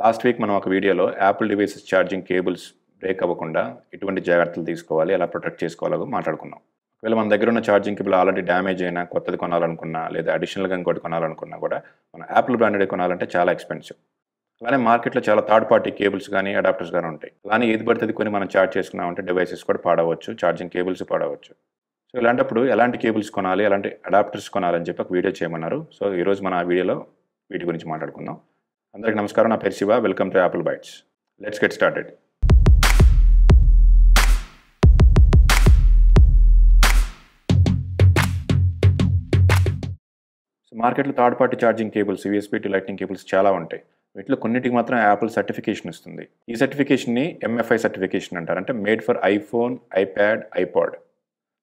Last week మనం ఒక వీడియోలో Apple devices charging cables break అవ్వకుండా ఎటువంటి జాగ్రత్తలు తీసుకోవాలి ఎలా ప్రొటెక్ట్ చేసుకోవాలో మాట్లాడుకున్నాం ఒకవేళ మన దగ్గర ఉన్న ఛార్జింగ్ కేబుల్ ఆల్రెడీ డ్యామేజ్ అయినా కొత్తది కొనాలనుకున్నా లేదా అడిషనల్గా ఇంకోటి కొనాలనుకున్నా కూడా మనం యాపిల్ బ్రాండెడ్ కొనాలంటే చాలా ఎక్స్పెన్సివ్ అలానే మార్కెట్లో చాలా థర్డ్ పార్టీ కేబుల్స్ కానీ అడాప్టర్స్ కానీ ఉంటాయి అలానే ఏది పడితే కొన్ని మనం ఛార్జ్ చేసుకున్నామంటే డివైసెస్ కూడా పాడవచ్చు ఛార్జింగ్ కేబుల్స్ పాడవచ్చు సో ఇలాంటప్పుడు ఎలాంటి కేబుల్స్ కొనాలి ఎలాంటి అడాప్టర్స్ కొనాలని చెప్పి ఒక వీడియో చేయమన్నారు సో ఈరోజు మన ఆ వీడియోలో వీటి గురించి మాట్లాడుకుందాం అందరికి నమస్కారం నా పేరు Shiva welcome to Apple Bytes let's get started so మార్కెట్లో third party charging cables USB to lightning cables చాలా ఉంటాయి వీటిలో కొన్నిటికి మాత్రం యాపిల్ సర్టిఫికేషన్ ఇస్తుంది ఈ సర్టిఫికేషన్ని ఎంఎఫ్ఐ సర్టిఫికేషన్ అంటారు అంటే made for iPhone iPad iPod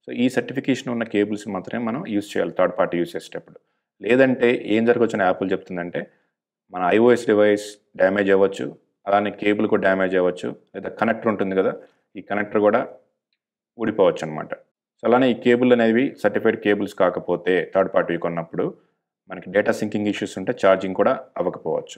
so ఈ సర్టిఫికేషన్ ఉన్న కేబుల్స్ మాత్రమే మనం యూజ్ చేయాలి థర్డ్ పార్టీ యూజ్ చేసేటప్పుడు లేదంటే ఏం అని యాపిల్ చెప్తుందంటే మన ఐఓఎస్ డివైస్ డ్యామేజ్ అవ్వచ్చు అలానే కేబుల్ కూడా డ్యామేజ్ అవ్వచ్చు లేదా కనెక్టర్ ఉంటుంది కదా ఈ కనెక్టర్ కూడా ఊడిపోవచ్చు అనమాట సో అలానే ఈ కేబుల్ అనేవి సర్టిఫైడ్ కేబుల్స్ కాకపోతే థర్డ్ పార్టీ కొన్నప్పుడు మనకి డేటా సింకింగ్ ఇష్యూస్ ఉంటే ఛార్జింగ్ కూడా అవ్వకపోవచ్చు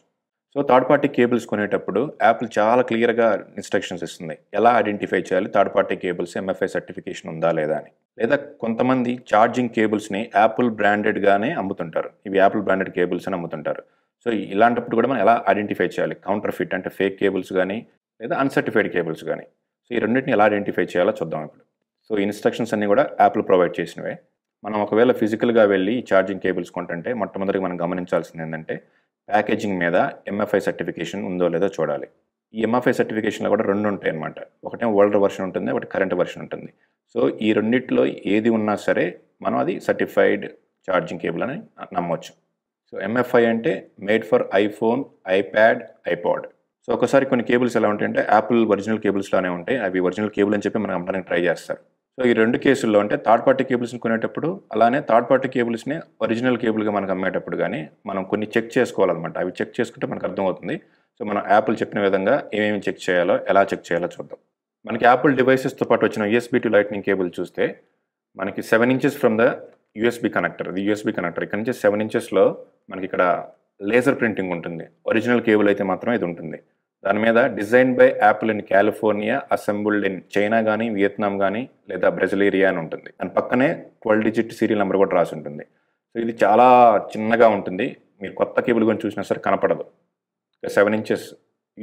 సో థర్డ్ పార్టీ కేబుల్స్ కొనేటప్పుడు యాప్లు చాలా క్లియర్గా ఇన్స్ట్రక్షన్స్ ఇస్తుంది ఎలా ఐడెంటిఫై చేయాలి third party cables MFI certification ఉందా లేదా అని లేదా కొంతమంది ఛార్జింగ్ కేబుల్స్ని యాపిల్ బ్రాండెడ్గానే అమ్ముతుంటారు ఇవి యాపిల్ బ్రాండెడ్ కేబుల్స్ అని అమ్ముతుంటారు సో ఇలాంటప్పుడు కూడా మనం ఎలా ఐడెంటిఫై చేయాలి కౌంటర్ ఫిట్ అంటే ఫేక్ కేబుల్స్ కానీ లేదా అన్సర్టిఫైడ్ కేబుల్స్ కానీ సో ఈ రెండింటిని ఎలా ఐడెంటిఫై చేయాలో చూద్దాం ఇప్పుడు సో ఇన్స్ట్రక్షన్స్ అన్నీ కూడా యాప్లు ప్రొవైడ్ చేసినవే మనం ఒకవేళ ఫిజికల్గా వెళ్ళి ఛార్జింగ్ కేబుల్స్ కొంటుంటే మొట్టమొదటిగా మనం గమనించాల్సింది ఏంటంటే ప్యాకేజింగ్ మీద ఎంఎఫ్ఐ సర్టిఫికేషన్ ఉందో లేదో చూడాలి ఈ ఎంఎఫ్ఐ సర్టిఫికేషన్లో కూడా రెండు ఉంటాయి అనమాట ఒకటే ఓల్డ్ వర్షన్ ఉంటుంది ఒకటి కరెంట్ వర్షన్ ఉంటుంది సో ఈ రెండింటిలో ఏది ఉన్నా సరే మనం అది సర్టిఫైడ్ ఛార్జింగ్ కేబుల్ అని నమ్మవచ్చు సో ఎంఎఫ్ఐ అంటే made for iPhone iPad iPod so ఒకసారి కొన్ని కేబుల్స్ ఎలా ఉంటాయంటే యాపిల్ ఒరిజినల్ కేబుల్స్లోనే ఉంటాయి అవి ఒరిజినల్ కేబుల్ అని చెప్పి మనం అమ్మడానికి ట్రై చేస్తారు సో ఈ రెండు కేసుల్లో అంటే థర్డ్ పార్టీ కేబుల్స్ని కొనేటప్పుడు అలానే థర్డ్ పార్టీ కేబుల్స్ని ఒరిజినల్ కేబుల్గా మనకు అమ్మేటప్పుడు కానీ మనం కొన్ని చెక్ చేసుకోవాలన్నమాట అవి చెక్ చేసుకుంటే మనకు అర్థమవుతుంది సో మనం యాపిల్ చెప్పిన విధంగా ఏమేమి చెక్ చేయాలో ఎలా చెక్ చేయాలో చూద్దాం మనకి యాపిల్ డివైసెస్తో పాటు వచ్చిన యూఎస్బీ టు లైట్నింగ్ కేబుల్ చూస్తే మనకి seven inches from the USB connector ఇది యూఎస్బీ కనెక్టర్ ఇక్కడ నుంచి సెవెన్ ఇంచెస్లో మనకి ఇక్కడ లేజర్ ప్రింటింగ్ ఉంటుంది ఒరిజినల్ కేబుల్ అయితే మాత్రం ఇది ఉంటుంది దాని మీద design by Apple in California assembled in China కానీ వియత్నాం కానీ లేదా బ్రెజిల్ ఏరియా అని ఉంటుంది దాని పక్కనే ట్వెల్వ్ డిజిట్ సీరియల్ నెంబర్ కూడా రాసి ఉంటుంది సో ఇది చాలా చిన్నగా ఉంటుంది మీరు కొత్త కేబుల్ కొని చూసినా సరే కనపడదు సెవెన్ ఇంచెస్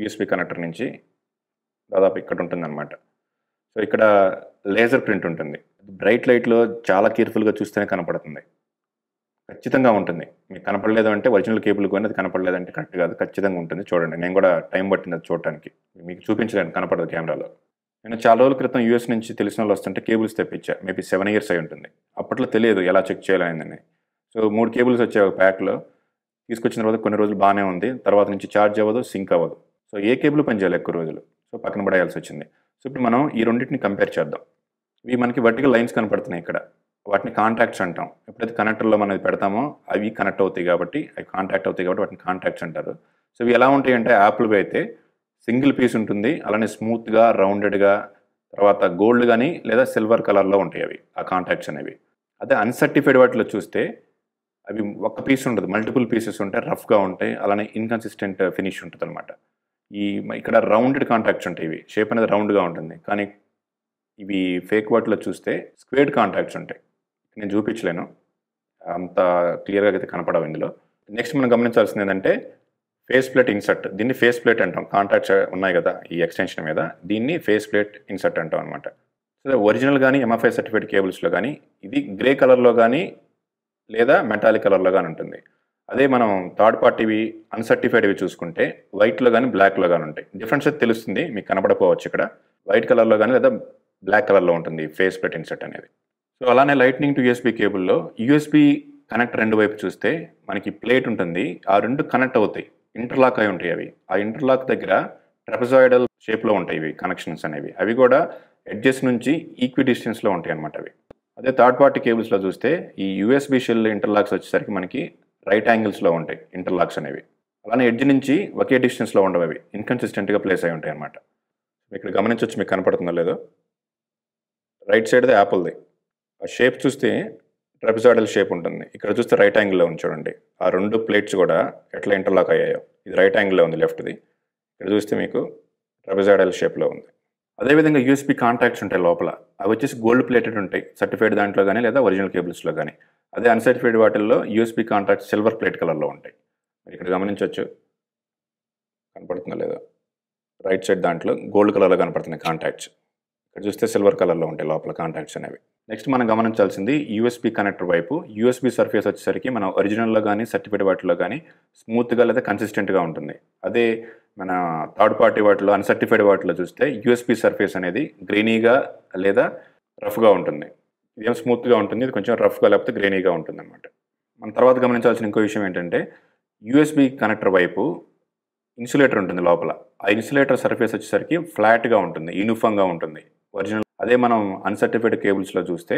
యూఎస్బి కనెక్టర్ నుంచి దాదాపు ఇక్కడ ఉంటుంది అనమాట సో ఇక్కడ లేజర్ ప్రింట్ ఉంటుంది బ్రైట్ లైట్లో చాలా కేర్ఫుల్గా చూస్తేనే కనపడుతుంది ఖచ్చితంగా ఉంటుంది మీకు కనపడలేదు అంటే ఒరిజినల్ కేబుల్ కొని అది కనపడలేదు అంటే కరెక్ట్ కాదు ఖచ్చితంగా ఉంటుంది చూడండి నేను కూడా టైం పట్టింది అది చూడటానికి మీకు చూపించలేను కనపడదు కెమెరాలో నేను చాలా రోజుల క్రితం యూఎస్ నుంచి తెలిసిన వాళ్ళు వస్తుంటే కేబుల్స్ తెప్పించా మేబీ సెవెన్ ఇయర్స్ అయి ఉంటుంది అప్పట్లో తెలియదు ఎలా చెక్ చేయాలని సో మూడు కేబుల్స్ వచ్చాయి ఒక ప్యాక్లో తీసుకొచ్చిన తర్వాత కొన్ని రోజులు బాగానే ఉంది తర్వాత నుంచి ఛార్జ్ అవ్వదు సింక్ అవ్వదు సో ఏ కేబుల్ పనిచేయాలి ఎక్కువ రోజులు సో పక్కన పడేయాల్సి వచ్చింది సో ఇప్పుడు మనం ఈ రెండింటిని కంపేర్ చేద్దాం ఇవి మనకి వర్టికల్ లైన్స్ కనపడుతున్నాయి ఇక్కడ వాటిని కాంటాక్ట్స్ అంటాం ఎప్పుడైతే కనెక్టర్లో మనం పెడతామో అవి కనెక్ట్ అవుతాయి కాబట్టి అవి కాంటాక్ట్ అవుతాయి కాబట్టి వాటిని కాంటాక్ట్స్ అంటారు సో ఇవి ఎలా ఉంటాయి అంటే యాప్లుగా అయితే సింగిల్ పీస్ ఉంటుంది అలానే స్మూత్గా రౌండెడ్గా తర్వాత గోల్డ్ కానీ లేదా సిల్వర్ కలర్లో ఉంటాయి అవి ఆ కాంటాక్ట్స్ అనేవి అదే అన్సర్టిఫైడ్ వాటిలో చూస్తే అవి ఒక పీస్ ఉండదు మల్టిపుల్ పీసెస్ ఉంటాయి రఫ్గా ఉంటాయి అలానే ఇన్కన్సిస్టెంట్ ఫినిష్ ఉంటుంది అనమాట ఈ ఇక్కడ రౌండెడ్ కాంటాక్ట్స్ ఉంటాయి ఇవి షేప్ అనేది రౌండ్గా ఉంటుంది కానీ ఇవి ఫేక్ వాటిలో చూస్తే స్క్వేర్డ్ కాంటాక్ట్స్ ఉంటాయి నేను చూపించలేను అంత క్లియర్గా అయితే కనపడవు ఇందులో నెక్స్ట్ మనం గమనించాల్సింది ఏంటంటే ఫేస్ ప్లేట్ ఇన్సర్ట్ దీన్ని ఫేస్ ప్లేట్ అంటాం కాంటాక్ట్స్ ఉన్నాయి కదా ఈ ఎక్స్టెన్షన్ మీద దీన్ని ఫేస్ ప్లేట్ ఇన్సర్ట్ అంటాం అనమాట సో ఒరిజినల్ కానీ ఎంఎఫ్ఐ సర్టిఫికేట్ కేబుల్స్లో కానీ ఇది గ్రే కలర్లో కానీ లేదా మెటాలిక్ కలర్లో కానీ ఉంటుంది అదే మనం థర్డ్ పార్టీవి అన్సర్టిఫైడ్వి చూసుకుంటే వైట్లో కానీ బ్లాక్లో కానీ ఉంటాయి డిఫరెన్స్ అయితే తెలుస్తుంది మీకు కనపడకపోవచ్చు ఇక్కడ వైట్ కలర్లో కానీ లేదా బ్లాక్ కలర్లో ఉంటుంది ఫేస్ ప్లేట్ ఇన్సర్ట్ అనేది సో అలానే లైట్నింగ్ టు యూఎస్బి కేబుల్లో యూఎస్బి కనెక్ట్ రెండు వైపు చూస్తే మనకి ప్లేట్ ఉంటుంది ఆ రెండు కనెక్ట్ అవుతాయి ఇంటర్లాక్ అయి ఉంటాయి అవి ఆ ఇంటర్లాక్ దగ్గర ట్రెపజాయిడల్ షేప్లో ఉంటాయి ఇవి కనెక్షన్స్ అనేవి అవి కూడా ఎడ్జెస్ నుంచి ఈక్వి డిస్టెన్స్లో ఉంటాయి అనమాట అవి అదే థర్డ్ పార్టీ కేబుల్స్లో చూస్తే ఈ యూఎస్బి షెల్ ఇంటర్లాక్స్ వచ్చేసరికి మనకి రైట్ యాంగిల్స్లో ఉంటాయి ఇంటర్లాక్స్ అనేవి అలానే ఎడ్జ్ నుంచి ఒకే డిస్టెన్స్లో ఉండవు అవి ఇన్కన్సిస్టెంట్గా ప్లేస్ అయి ఉంటాయి అనమాట ఇక్కడ గమనించవచ్చు మీకు కనపడుతుందో లేదో రైట్ సైడ్ది యాపిల్ది ఆ షేప్ చూస్తే ట్రపిజాయిడల్ షేప్ ఉంటుంది ఇక్కడ చూస్తే రైట్ యాంగిల్లో ఉంది చూడండి ఆ రెండు ప్లేట్స్ కూడా ఎట్లా ఇంటర్లాక్ అయ్యాయో ఇది రైట్ యాంగిల్లో ఉంది లెఫ్ట్ది ఇక్కడ చూస్తే మీకు ట్రపిజాయిడల్ షేప్లో ఉంది అదేవిధంగా యూఎస్బీ కాంటాక్ట్స్ ఉంటాయి లోపల అవి వచ్చేసి గోల్డ్ ప్లేటెడ్ ఉంటాయి సర్టిఫైడ్ దాంట్లో కానీ లేదా ఒరిజినల్ కేబుల్స్లో కానీ అదే అన్సర్టిఫైడ్ వాటిల్లో యూఎస్బీ కాంటాక్ట్స్ సిల్వర్ ప్లేట్ కలర్లో ఉంటాయి మీరు ఇక్కడ గమనించవచ్చు కనపడుతుందా లేదా రైట్ సైడ్ దాంట్లో గోల్డ్ కలర్లో కనపడుతున్నాయి కాంటాక్ట్స్ ఇక్కడ చూస్తే సిల్వర్ కలర్లో ఉంటాయి లోపల కాంటాక్ట్స్ అనేవి నెక్స్ట్ మనం గమనించాల్సింది యూఎస్బి కనెక్టర్ వైపు యూఎస్బి సర్ఫేస్ వచ్చేసరికి మనం ఒరిజినల్లో కానీ సర్టిఫికేట్ వాటిలో కానీ స్మూత్గా లేదా కన్సిస్టెంట్గా ఉంటుంది అదే మన థర్డ్ పార్టీ వాటిలో అన్సర్టిఫైడ్ వాటిలో చూస్తే యూఎస్బి సర్ఫేస్ అనేది గ్రీనీగా లేదా రఫ్గా ఉంటుంది ఇదేం స్మూత్గా ఉంటుంది ఇది కొంచెం రఫ్గా లేకపోతే గ్రీనీగా ఉంటుంది అనమాట మన తర్వాత గమనించాల్సిన ఇంకో విషయం ఏంటంటే యూఎస్బి కనెక్టర్ వైపు ఇన్సులేటర్ ఉంటుంది లోపల ఆ ఇన్సులేటర్ సర్ఫేస్ వచ్చేసరికి ఫ్లాట్గా ఉంటుంది యూనిఫామ్గా ఉంటుంది ఒరిజినల్ అదే మనం అన్సర్టిఫైడ్ కేబుల్స్లో చూస్తే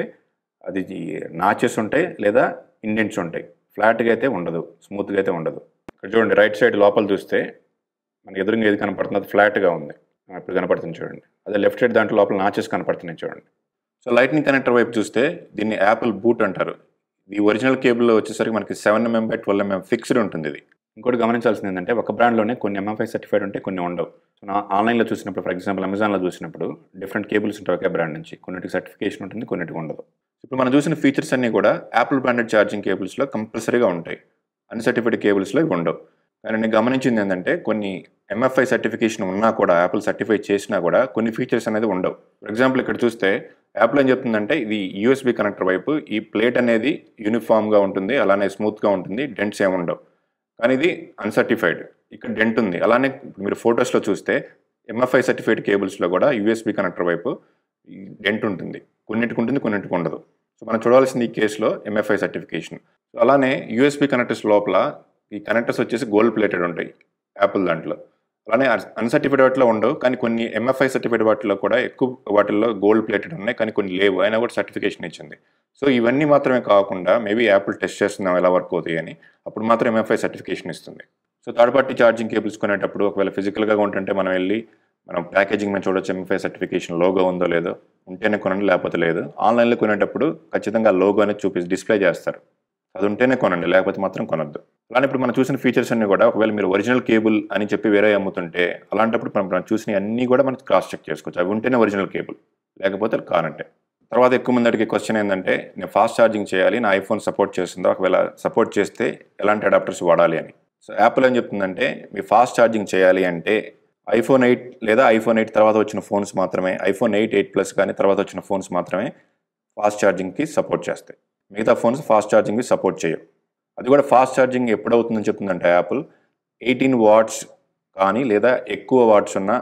అది నాచెస్ ఉంటాయి లేదా ఇండెంట్స్ ఉంటాయి ఫ్లాట్గా అయితే ఉండదు స్మూత్గా అయితే ఉండదు ఇక్కడ చూడండి రైట్ సైడ్ లోపల చూస్తే మనకి ఎదురుగా ఏది కనపడుతుంది అది ఫ్లాట్గా ఉంది ఇప్పుడు కనపడుతుంది చూడండి అదే లెఫ్ట్ సైడ్ దాంట్లో లోపల నాచెస్ కనపడుతున్నాయి చూడండి సో లైట్నింగ్ కనెక్టర్ వైపు చూస్తే దీన్ని యాపిల్ బూట్ అంటారు ఈ ఒరిజినల్ కేబుల్ వచ్చేసరికి మనకి seven mm by twelve mm fixed ఉంటుంది ఇది ఇంకోటి గమనించాల్సింది ఏంటంటే ఒక బ్రాండ్లోనే కొన్ని ఎంఎఫ్ఐ సర్టిఫైడ్ ఉంటాయి కొన్ని ఉండవు ఆన్లైన్లో చూసినప్పుడు ఫర్ ఎగ్జాంపుల్ అమెజాన్లో చూసినప్పుడు డిఫరెంట్ కేబుల్స్ ఉంటాయి ఒకే బ్రాండ్ నుంచి కొన్నిటికి సర్టిఫికేషన్ ఉంటుంది కొన్నిటికి ఉండదు ఇప్పుడు మనం చూసిన ఫీచర్స్ అన్నీ కూడా యాపిల్ బ్రాండెడ్ ఛార్జింగ్ కేబుల్స్లో కంపల్సరీగా ఉంటాయి అన్సర్టిఫైడ్ కేబుల్స్లో ఇవి ఉండవు కానీ నేను గమనించింది ఏంటంటే కొన్ని ఎంఎఫ్ఐ సర్టిఫికేషన్ ఉన్నా కూడా యాపిల్ సర్టిఫై చేసినా కూడా కొన్ని ఫీచర్స్ అనేది ఉండవు ఫర్ ఎగ్జాంపుల్ ఇక్కడ చూస్తే యాప్లో ఏం చెప్తుందంటే ఇది యూఎస్బి కనెక్టర్ వైపు ఈ ప్లేట్ అనేది యూనిఫామ్గా ఉంటుంది అలానే స్మూత్గా ఉంటుంది డెంట్స్ ఏమి ఉండవు కానీ ఇది అన్సర్టిఫైడ్ ఇక్కడ డెంట్ ఉంది అలానే మీరు ఫొటోస్లో చూస్తే ఎంఎఫ్ఐ సర్టిఫైడ్ కేబుల్స్లో కూడా యూఎస్బీ కనెక్టర్ వైపు డెంట్ ఉంటుంది కొన్నింటికి ఉంటుంది కొన్నింటికి ఉండదు సో మనం చూడాల్సింది ఈ కేసులో ఎంఎఫ్ఐ సర్టిఫికేషన్ సో అలానే యూఎస్బీ కనెక్టర్స్ లోపల ఈ కనెక్టర్స్ వచ్చేసి గోల్డ్ ప్లేటెడ్ ఉంటాయి యాపిల్ దాంట్లో అలానే అన్సర్టిఫైడ్ వాటిలో ఉండవు కానీ కొన్ని ఎంఎఫ్ఐ సర్టిఫైడ్ వాటిలో కూడా ఎక్కువ వాటిల్లో గోల్డ్ ప్లేటెడ్ ఉన్నాయి కానీ కొన్ని లేవు అయినా కూడా సర్టిఫికేషన్ ఇచ్చింది సో ఇవన్నీ మాత్రమే కాకుండా మేబీ యాపిల్ టెస్ట్ చేస్తున్నాం ఎలా వర్క్ అవుతాయి అని అప్పుడు మాత్రం ఎంఎఫ్ఐ సర్టిఫికేషన్ ఇస్తుంది so third party charging cables కొనేటప్పుడు ఒకవేళ ఫిజికల్గా ఉంటుంటే మనం వెళ్ళి మనం ప్యాకేజింగ్ మేము చూడొచ్చు ఎంఫై సర్టిఫికేషన్ లోగో ఉందో లేదో ఉంటేనే కొనండి లేకపోతే లేదు ఆన్లైన్లో కొనేటప్పుడు ఖచ్చితంగా లోగో అనేది చూపిస్తే డిస్ప్లే చేస్తారు అది ఉంటేనే కొనండి లేకపోతే మాత్రం కొనొద్దు అలానే ఇప్పుడు మనం చూసిన ఫీచర్స్ అన్ని కూడా ఒకవేళ మీరు ఒరిజినల్ కేబుల్ అని చెప్పి వేరే అమ్ముతుంటే అలాంటప్పుడు మనం మనం చూసిన అన్నీ కూడా మనం క్రాస్ చెక్ చేసుకోవచ్చు అవి ఉంటేనే ఒరిజినల్ కేబుల్ లేకపోతే కానంటే తర్వాత ఎక్కువ మంది అడిగే క్వశ్చన్ ఏంటంటే నేను ఫాస్ట్ ఛార్జింగ్ చేయాలి నా ఐఫోన్ సపోర్ట్ చేస్తుందా ఒకవేళ సపోర్ట్ చేస్తే ఎలాంటి అడాప్టర్స్ వాడాలి అని సో యాపిల్ ఏం చెప్తుందంటే మీ ఫాస్ట్ ఛార్జింగ్ చేయాలి అంటే ఐఫోన్ ఎయిట్ లేదా ఐఫోన్ ఎయిట్ తర్వాత వచ్చిన ఫోన్స్ మాత్రమే ఐఫోన్ ఎయిట్ ఎయిట్ ప్లస్ కానీ తర్వాత వచ్చిన ఫోన్స్ మాత్రమే ఫాస్ట్ ఛార్జింగ్కి సపోర్ట్ చేస్తాయి మిగతా ఫోన్స్ ఫాస్ట్ ఛార్జింగ్కి సపోర్ట్ చేయవు అది కూడా ఫాస్ట్ ఛార్జింగ్ ఎప్పుడవుతుందని చెప్తుందంటే యాపిల్ ఎయిటీన్ వాట్స్ కానీ లేదా ఎక్కువ వాట్స్ ఉన్న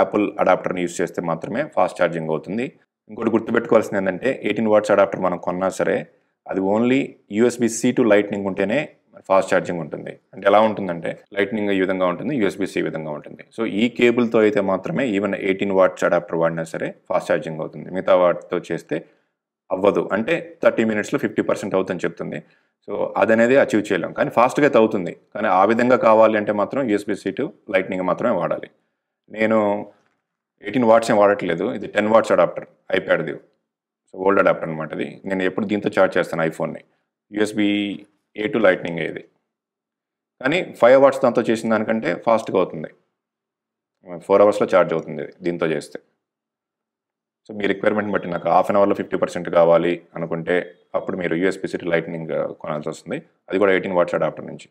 యాపిల్ అడాప్టర్ని యూస్ చేస్తే మాత్రమే ఫాస్ట్ ఛార్జింగ్ అవుతుంది ఇంకోటి గుర్తుపెట్టుకోవాల్సింది ఏంటంటే ఎయిటీన్ వాట్స్ అడాప్టర్ మనం కొన్నా సరే అది only USB C to lightning ఉంటేనే ఫాస్ట్ ఛార్జింగ్ ఉంటుంది అంటే ఎలా ఉంటుందంటే లైట్నింగ్ ఈ విధంగా ఉంటుంది యూఎస్బిసి ఈ విధంగా ఉంటుంది సో ఈ కేబుల్తో అయితే మాత్రమే ఈవెన్ ఎయిటీన్ వాట్స్ అడాప్టర్ వాడినా సరే ఫాస్ట్ ఛార్జింగ్ అవుతుంది మిగతా వాటితో చేస్తే అవ్వదు అంటే థర్టీ మినిట్స్లో ఫిఫ్టీ పర్సెంట్ అవుతుందని చెప్తుంది సో అదనేది అచీవ్ చేయలేం కానీ ఫాస్ట్గా అయితే అవుతుంది కానీ ఆ విధంగా కావాలి అంటే మాత్రం యూఎస్బీసీ టు లైట్నింగ్ మాత్రమే వాడాలి నేను ఎయిటీన్ వాట్స్ ఏం వాడట్లేదు ఇది టెన్ వాట్స్ అడాప్టర్ ఐప్యాడ్ది సో ఓల్డ్ అడాప్టర్ అనమాట ఇది నేను ఎప్పుడు దీంతో ఛార్జ్ చేస్తాను ఐఫోన్ని యూఎస్బీ ఏ టు లైట్నింగ్ ఇది కానీ ఫైవ్ అవర్స్ దాంతో చేసిన దానికంటే ఫాస్ట్గా అవుతుంది ఫోర్ అవర్స్లో ఛార్జ్ అవుతుంది దీంతో చేస్తే సో మీ రిక్వైర్మెంట్ బట్టి నాకు హాఫ్ అన్ అవర్లో ఫిఫ్టీ పర్సెంట్ కావాలి అనుకుంటే అప్పుడు మీరు యూఎస్పీ సిటీ లైట్నింగ్ కొనాల్సి వస్తుంది అది కూడా ఎయిటీన్ వాట్స్ అడాప్టర్ నుంచి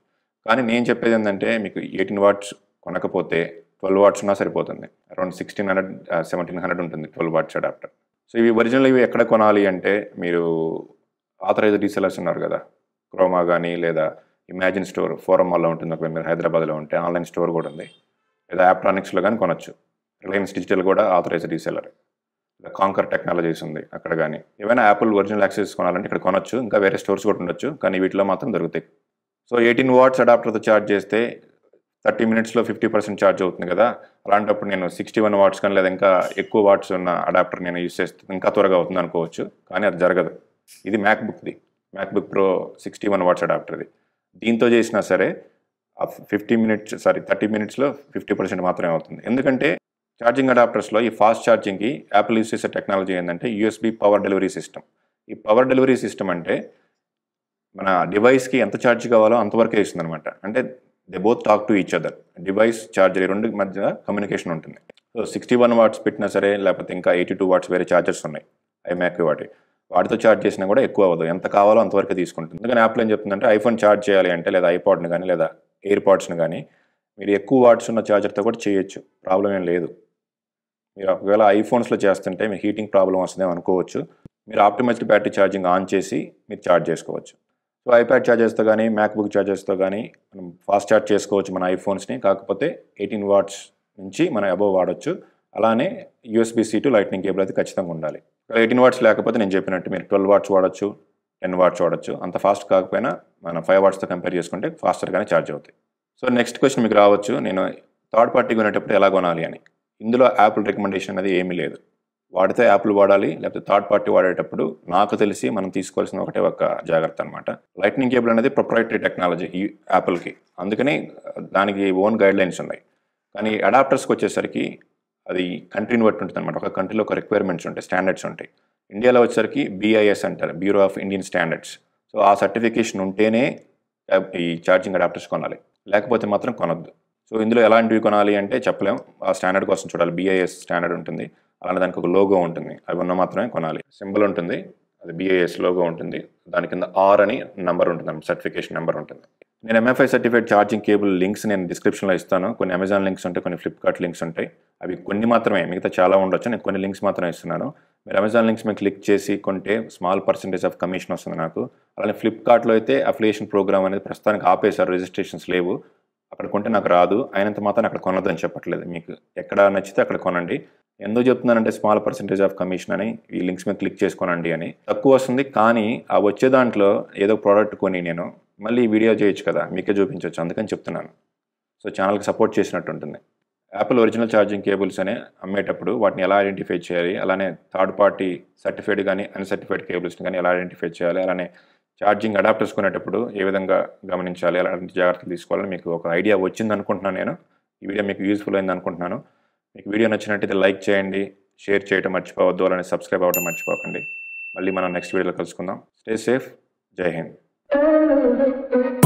కానీ నేను చెప్పేది ఏంటంటే మీకు ఎయిటీన్ వాట్స్ కొనకపోతే ట్వెల్వ్ వాట్స్ ఉన్నా సరిపోతుంది around sixteen hundred seventeen hundred ఉంటుంది ట్వెల్వ్ వాట్స్ అడాప్టర్ సో ఇవి ఒరిజినల్ ఇవి ఎక్కడ కొనాలి అంటే మీరు ఆథరైజ్డ్ డీసెలర్స్ ఉన్నారు కదా క్రోమా కానీ లేదా ఇమాజిన్ స్టోర్ ఫోరం మాల్లో ఉంటుంది ఒకవేళ మీరు హైదరాబాద్లో ఉంటే ఆన్లైన్ స్టోర్ కూడా ఉంది లేదా యాప్ట్రానిక్స్లో కానీ కొనొచ్చు రిలయన్స్ డిజిటల్ కూడా ఆథరైజ్ రీసెలర్ లేదా కాంకర్ టెక్నాలజీస్ ఉంది అక్కడ కానీ ఏమైనా యాపిల్ ఒరిజినల్ యాక్సెస్ కొనాలంటే ఇక్కడ కొనొచ్చు ఇంకా వేరే స్టోర్స్ కూడా ఉండొచ్చు కానీ వీటిలో మాత్రం దొరుకుతాయి సో ఎయిటీన్ వాట్స్ అడాప్టర్తో ఛార్జ్ చేస్తే థర్టీ మినిట్స్లో ఫిఫ్టీ పర్సెంట్ ఛార్జ్ అవుతుంది కదా అలాంటప్పుడు నేను సిక్స్టీ వన్ వాట్స్ కానీ లేదా ఇంకా ఎక్కువ వాట్స్ ఉన్న అడాప్టర్ నేను యూస్ చేస్తే ఇంకా త్వరగా అవుతుంది అనుకోవచ్చు కానీ అది జరగదు ఇది Mac MacBook Pro sixty one watts అడాప్టర్ది దీంతో చేసినా సరే ఫిఫ్టీ మినిట్స్ సారీ థర్టీ మినిట్స్లో ఫిఫ్టీ పర్సెంట్ మాత్రమే అవుతుంది ఎందుకంటే ఛార్జింగ్ అడాప్టర్స్లో ఈ ఫాస్ట్ ఛార్జింగ్కి యాపిల్ యూస్ చేసే టెక్నాలజీ ఏంటంటే యూఎస్బి పవర్ డెలివరీ సిస్టమ్ ఈ పవర్ డెలివరీ సిస్టమ్ అంటే మన డివైస్కి ఎంత ఛార్జ్ కావాలో అంతవరకే ఇస్తుంది అనమాట అంటే they both talk to each other device charger రెండు మధ్య కమ్యూనికేషన్ ఉంటుంది సో సిక్స్టీ వన్ వాట్స్ పెట్టినా సరే లేకపోతే ఇంకా ఎయిటీ టూ వాట్స్ వేరే ఛార్జర్స్ ఉన్నాయి ఐ మ్యాక్ వాటి వాటితో ఛార్జ్ చేసినా కూడా ఎక్కువ అవ్వదు ఎంత కావాలో అంతవరకు తీసుకుంటుంది ఎందుకని యాప్లో ఏం చెప్తుందంటే ఐఫోన్ ఛార్జ్ చేయాలి అంటే లేదా ఐపాడ్ని కానీ లేదా ఎయిర్ పాడ్స్ని కానీ మీరు ఎక్కువ వాట్స్ ఉన్న ఛార్జర్తో కూడా చేయొచ్చు ప్రాబ్లం ఏం లేదు మీరు ఒకవేళ ఐఫోన్స్లో చేస్తుంటే మీ హీటింగ్ ప్రాబ్లం వస్తుందేమో అనుకోవచ్చు మీరు ఆప్టిమైజ్డ్ బ్యాటరీ ఛార్జింగ్ ఆన్ చేసి మీరు ఛార్జ్ చేసుకోవచ్చు సో ఐప్యాడ్ ఛార్జెస్తో కానీ మ్యాక్బుక్ ఛార్జెస్తో కానీ మనం ఫాస్ట్ ఛార్జ్ చేసుకోవచ్చు మన ఐఫోన్స్ని కాకపోతే ఎయిటీన్ వాట్స్ నుంచి మనం అబోవ్ వాడచ్చు అలానే యూఎస్బీ టు లైట్నింగ్ కేబుల్ అయితే ఖచ్చితంగా ఉండాలి ఎయిటీన్ వాట్స్ లేకపోతే నేను చెప్పినట్టు మీరు ట్వెల్వ్ వాట్స్ వాడచ్చు టెన్ వాట్స్ వాడచ్చు అంత ఫాస్ట్ కాకపోయినా మనం ఫైవ్ వాట్స్తో కంపేర్ చేసుకుంటే ఫాస్టర్గానే ఛార్జ్ అవుతాయి సో నెక్స్ట్ క్వశ్చన్ మీకు రావచ్చు నేను థర్డ్ పార్టీ కొనేటప్పుడు ఎలా కొనాలి అని ఇందులో యాపిల్ రికమెండేషన్ అనేది ఏమీ లేదు వాడితే యాప్లు వాడాలి లేకపోతే థర్డ్ పార్టీ వాడేటప్పుడు నాకు తెలిసి మనం తీసుకోవాల్సిన ఒకటే ఒక జాగ్రత్త అనమాట లైట్నింగ్ కేబుల్ అనేది ప్రొప్రైటరీ టెక్నాలజీ ఈ యాపిల్కి అందుకని దానికి ఓన్ గైడ్ లైన్స్ ఉన్నాయి కానీ అడాప్టర్స్కి వచ్చేసరికి అది కంట్రీని బట్టి ఉంటుంది అనమాట ఒక కంట్రీలో ఒక రిక్వైర్మెంట్స్ ఉంటాయి స్టాండర్డ్స్ ఉంటాయి ఇండియాలో వచ్చేసరికి బీఐఎస్ అంటారు bureau of Indian standards so ఆ సర్టిఫికేషన్ ఉంటేనే ఈ ఛార్జింగ్ అడాప్టర్స్ కొనాలి లేకపోతే మాత్రం కొనొద్దు సో ఇందులో ఎలాంటివి కొనాలి అంటే చెప్పలేం ఆ స్టాండర్డ్ కోసం చూడాలి బీఐఎస్ స్టాండర్డ్ ఉంటుంది అలానే దానికి ఒక లోగో ఉంటుంది అవి ఉన్న మాత్రమే కొనాలి సింబల్ ఉంటుంది అది బీఐఎస్ లోగో ఉంటుంది దాని కింద ఆర్ అని నెంబర్ ఉంటుంది సర్టిఫికేషన్ నెంబర్ ఉంటుంది నేను MFI certified charging cable links నేను డిస్క్రిప్షన్లో ఇస్తాను కొన్ని అమెజాన్ లింక్స్ ఉంటాయి కొన్ని ఫ్లిప్కార్ట్ లింక్స్ ఉంటాయి అవి కొన్ని మాత్రమే మిగతా చాలా ఉండొచ్చు నేను కొన్ని లింక్స్ మాత్రమే ఇస్తున్నాను మీరు అమెజాన్ లింక్స్ మీకు క్లిక్ చేసి కొంటే స్మాల్ పర్సంటేజ్ ఆఫ్ కమిషన్ వస్తుంది నాకు అలానే ఫ్లిప్కార్ట్లో అయితే అఫిలియేషన్ ప్రోగ్రామ్ అనేది ప్రస్తుతానికి ఆపేశారు రిజిస్ట్రేషన్స్ లేవు అక్కడ కొంటే నాకు రాదు అయినంత మాత్రం అక్కడ కొనదని చెప్పట్లేదు మీకు ఎక్కడ నచ్చితే అక్కడ కొనండి ఎందుకు చెప్తున్నానంటే స్మాల్ పర్సంటేజ్ ఆఫ్ కమిషన్ అని ఈ లింక్స్ మీద క్లిక్ చేసుకోనండి అని తక్కువ వస్తుంది కానీ ఆ వచ్చే దాంట్లో ఏదో ప్రోడక్ట్ కొని నేను మళ్ళీ వీడియో చేయొచ్చు కదా మీకే చూపించవచ్చు అందుకని చెప్తున్నాను సో ఛానల్కి సపోర్ట్ చేసినట్టు ఉంటుంది యాపిల్ ఒరిజినల్ ఛార్జింగ్ కేబుల్స్ అనే అమ్మేటప్పుడు వాటిని ఎలా ఐడెంటిఫై చేయాలి అలానే థర్డ్ పార్టీ సర్టిఫైడ్ కానీ అన్సర్టిఫైడ్ కేబుల్స్ని కానీ ఎలా ఐడెంటిఫై చేయాలి అలానే ఛార్జింగ్ అడాప్టర్స్ కొనేటప్పుడు ఏ విధంగా గమనించాలి అలాంటి జాగ్రత్తలు తీసుకోవాలని మీకు ఒక ఐడియా వచ్చింది అనుకుంటున్నాను నేను ఈ వీడియో మీకు యూస్ఫుల్ అయింది అనుకుంటున్నాను మీకు వీడియో నచ్చినట్టయితే లైక్ చేయండి షేర్ చేయడం మర్చిపోవద్దు అలానే సబ్స్క్రైబ్ అవ్వడం మర్చిపోకండి మళ్ళీ మనం నెక్స్ట్ వీడియోలో కలుసుకుందాం స్టే సేఫ్ జై హింద్ Thank you.